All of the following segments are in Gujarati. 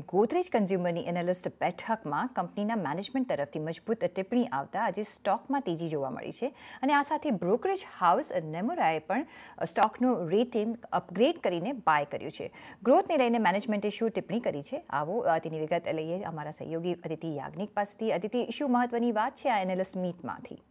ગોદરેજ કન્ઝ્યુમરની એનાલિસ્ટ બેઠકમાં કંપનીના મેનેજમેન્ટ તરફથી મજબૂત ટિપ્પણી આવતા આજે સ્ટોકમાં તેજી જોવા મળી છે અને આ સાથે બ્રોકરેજ હાઉસ નેમોરાએ પણ સ્ટોકનું રેટિંગ અપગ્રેડ કરીને બાય કર્યું છે ગ્રોથને લઈને મેનેજમેન્ટે શું ટિપ્પણી કરી છે આવો તેની વિગત લઈએ અમારા સહયોગી અદિતિ યાજ્ઞિક પાસેથી અદિતિ શું મહત્વની વાત છે આ એનાલિસ્ટ મીટમાંથી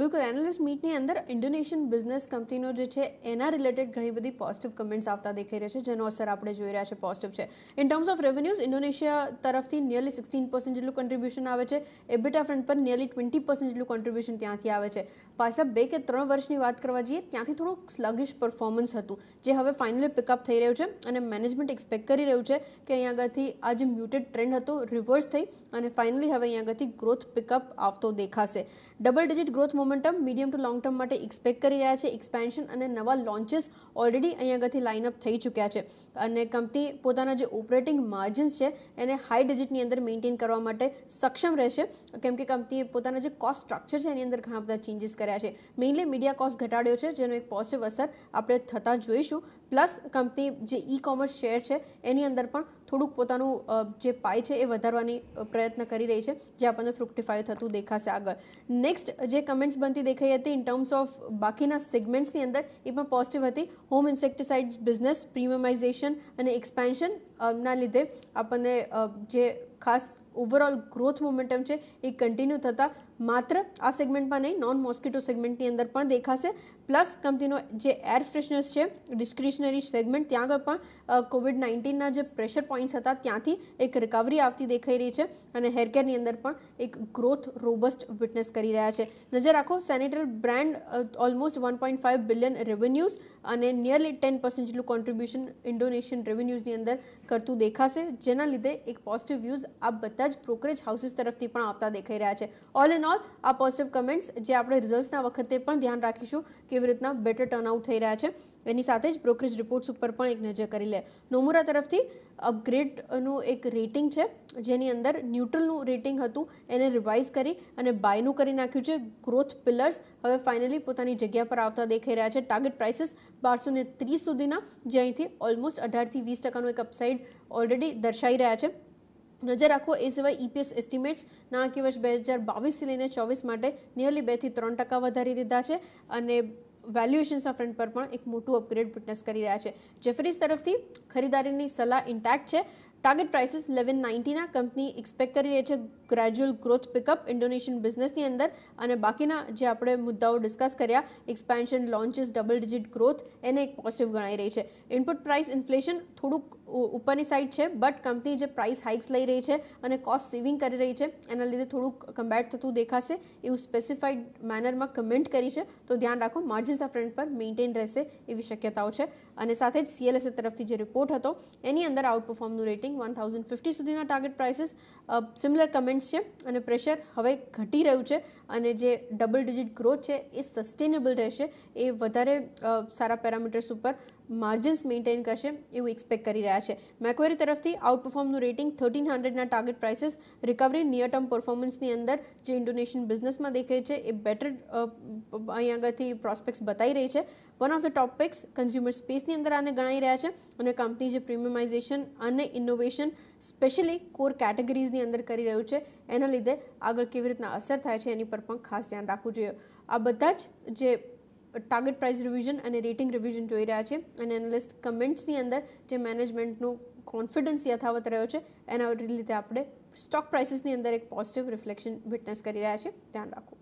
બિલકુલ એનાલિસ્ટ મીટની અંદર ઇન્ડોનેશિયન બિઝનેસ કંપનીનો જે છે એના રિલેટેડ ઘણી બધી પોઝિટિવ કમેન્ટ્સ આવતા દેખાઈ રહ્યા છે જેનો અસર આપણે જોઈ રહ્યા છે પોઝિટિવ છે in terms of revenues Indonesia તરફથી નિયરલી સિક્સટીન પર્સન્ટ જેટલું કન્ટ્રીબ્યુશન આવે છે એબિટા ફ્રન્ટ પર નિયરલી ટ્વેન્ટી પર્સન્ટ જેટલું કન્ટ્રીબ્યુશન ત્યાંથી આવે છે પાછા બે કે ત્રણ વર્ષની વાત કરવા જઈએ ત્યાંથી થોડુંક સ્લગિશ પરફોર્મન્સ હતું જે હવે ફાઇનલી પિકઅપ થઈ રહ્યું છે અને મેનેજમેન્ટ એક્સપેક્ટ કરી રહ્યું છે કે અહીંયા આગળથી આ જે મ્યુટેડ ટ્રેન્ડ હતો રિવર્સ થઈ અને ફાઇનલી હવે અહીંયા આગળથી ગ્રોથ પિકઅપ આવતો દેખાશે double digit growth momentum medium to long term માટે એક્સપેક્ટ કરી રહ્યા છે એક્સપેન્શન અને નવા લોન્ચીસ ઓલરેડી અહીં આગળથી લાઇનઅપ થઈ ચૂક્યા છે અને કંપની પોતાના જે ઓપરેટિંગ માર્જિન્સ છે એને હાઈ ડિજિટની અંદર મેન્ટેન કરવા માટે સક્ષમ રહેશે કેમ કે કંપનીએ પોતાના જે કોસ્ટ સ્ટ્રક્ચર છે એની અંદર ઘણા બધા ચેન્જીસ કર્યા છે મેઇનલી મીડિયા કોસ્ટ ઘટાડ્યો છે જેનો એક પોઝિટિવ અસર આપણે થતાં જોઈશું પ્લસ કંપની જે ઈ કોમર્સ શેર છે એની અંદર પણ થોડુંક પોતાનું જે પાય છે એ વધારવાની પ્રયત્ન કરી રહી છે જે આપણને ફ્રુક્ટિફાય થતું દેખાશે આગળ નેક્સ્ટ જે કમેન્ટ્સ બનતી દેખાઈ હતી ઇન ટર્મ્સ ઓફ બાકીના સેગમેન્ટ્સની અંદર એ પણ પોઝિટિવ હતી હોમ ઇન્સેક્ટિસાઇડ્સ બિઝનેસ પ્રીમિયમાઇઝેશન અને એક્સપેન્શનના લીધે આપણને જે ખાસ ઓવરઓલ ગ્રોથ મોમેન્ટમ છે એ કન્ટિન્યુ થતાં માત્ર આ સેગમેન્ટમાં નહીં નોન મોસ્કિટો સેગમેન્ટની અંદર પણ દેખાશે પ્લસ કંપનીનો જે એર ફ્રેશનર્સ છે ડિસ્ક્રિશનરી સેગમેન્ટ ત્યાં આગળ પણ કોવિડ નાઇન્ટીનના જે પ્રેશર પોઈન્ટ્સ હતા ત્યાંથી એક રિકવરી આવતી દેખાઈ રહી છે અને હેરકેરની અંદર પણ એક ગ્રોથ રોબસ્ટ વિટનેસ કરી રહ્યા છે નજર રાખો સેનેટર brand almost one point five billion revenues અને નિયરલી ટેન પર્સન્ટ જેટલું કોન્ટ્રીબ્યુશન ઇન્ડોનેશિયન રેવન્યુઝની અંદર કરતું દેખાશે જેના લીધે એક પોઝિટિવ વ્યૂઝ આ બધા બધા જ બ્રોકરેજ હાઉસીસ તરફથી પણ આવતા દેખાઈ રહ્યા છે ઓલ એન્ડ ઓલ આ પોઝિટિવ કમેન્ટ્સ જે આપણે રિઝલ્ટના વખતે પણ ધ્યાન રાખીશું કેવી રીતના બેટર ટર્નઆઉટ થઈ રહ્યા છે એની સાથે જ બ્રોકરેજ રિપોર્ટ્સ ઉપર પણ એક નજર કરી લે નોમુરા તરફથી અપગ્રેડનું એક રેટિંગ છે જેની અંદર ન્યુટ્રલનું રેટિંગ હતું એને રિવાઇઝ કરી અને બાયનું કરી નાખ્યું છે ગ્રોથ પિલર્સ હવે ફાઇનલી પોતાની જગ્યા પર આવતા દેખાઈ રહ્યા છે ટાર્ગેટ પ્રાઇસીસ બારસો ને ત્રીસ સુધીના જે અહીંથી ઓલમોસ્ટ અઢારથી વીસ ટકાનું એક અપસાઇડ ઓલરેડી દર્શાઈ રહ્યા છે નજર રાખો એ સિવાય ઈપીએસ એસ્ટિમેટ્સ નાણાકીય વર્ષ બે હજાર બાવીસથી લઈને ચોવીસ માટે નિયરલી બેથી ત્રણ ટકા વધારી દીધા છે અને વેલ્યુએશન્સના ફ્રન્ટ પર પણ એક મોટું અપગ્રેડ વિટનેસ કરી રહ્યા છે જેફરીઝ તરફથી ખરીદારીની સલાહ ઇન્ટેક્ટ છે ટાર્ગેટ પ્રાઇસીસ ઇલેવન નાઇન્ટીના કંપની એક્સપેક્ટ કરી રહી છે ગ્રેજ્યુઅલ ગ્રોથ પિકઅપ ઇન્ડોનેશિયન બિઝનેસની અંદર અને બાકીના જે આપણે મુદ્દાઓ ડિસ્કસ કર્યા expansion launches double digit growth એને એક પોઝિટિવ ગણાઈ રહી છે ઇનપુટ પ્રાઇસ ઇન્ફ્લેશન થોડુંક ઉપરની સાઈડ છે બટ કંપની જે પ્રાઇસ હાઇક્સ લઈ રહી છે અને કોસ્ટ સેવિંગ કરી રહી છે એના લીધે થોડુંક કમ્બેટ થતું દેખાશે એવું સ્પેસિફાઈડ મેનરમાં કમેન્ટ કરી છે તો ધ્યાન રાખો આ ફ્રન્ટ પર મેન્ટેન રહેશે એવી શક્યતાઓ છે અને સાથે જ સીએલએસએ તરફથી જે રિપોર્ટ હતો એની અંદર આઉટ પરફોર્મનું rating trading one thousand fifty સુધીના ટાર્ગેટ પ્રાઇસીસ સિમિલર કમેન્ટ્સ છે અને પ્રેશર હવે ઘટી રહ્યું છે અને જે ડબલ ડિજિટ ગ્રોથ છે એ સસ્ટેનેબલ રહેશે એ વધારે સારા પેરામીટર્સ ઉપર માર્જિન્સ મેન્ટેન કરશે એવું એક્સપેક્ટ કરી રહ્યા છે મેક્વેરી તરફથી આઉટ પરફોર્મનું રેટિંગ થર્ટીન હંડ્રેડના target prices recovery near term પરફોર્મન્સની અંદર જે ઇન્ડોનેશિયન બિઝનેસમાં દેખાય છે એ બેટર અહીં આગળથી પ્રોસ્પેક્ટ્સ બતાવી રહી છે one of the top consumer સ્પેસની અંદર આને ગણાઈ રહ્યા છે અને કંપની જે પ્રીમિયમાઇઝેશન અને ઇનોવેશન સ્પેશિયલી કોર કેટેગરીઝની અંદર કરી રહ્યું છે એના લીધે આગળ કેવી રીતના અસર થાય છે એની પર પણ ખાસ ધ્યાન રાખવું જોઈએ આ બધા જ જે ટાર્ગેટ પ્રાઇસ રિવિઝન અને રેટિંગ રિવિઝન જોઈ રહ્યા છે અને એનાલિસ્ટ કમેન્ટ્સની અંદર જે મેનેજમેન્ટનું કોન્ફિડન્સ યથાવત રહ્યો છે એના લીધે આપણે સ્ટોક પ્રાઇસીસની અંદર એક પોઝિટિવ રિફ્લેક્શન વિટનેસ કરી રહ્યા છે ધ્યાન રાખવું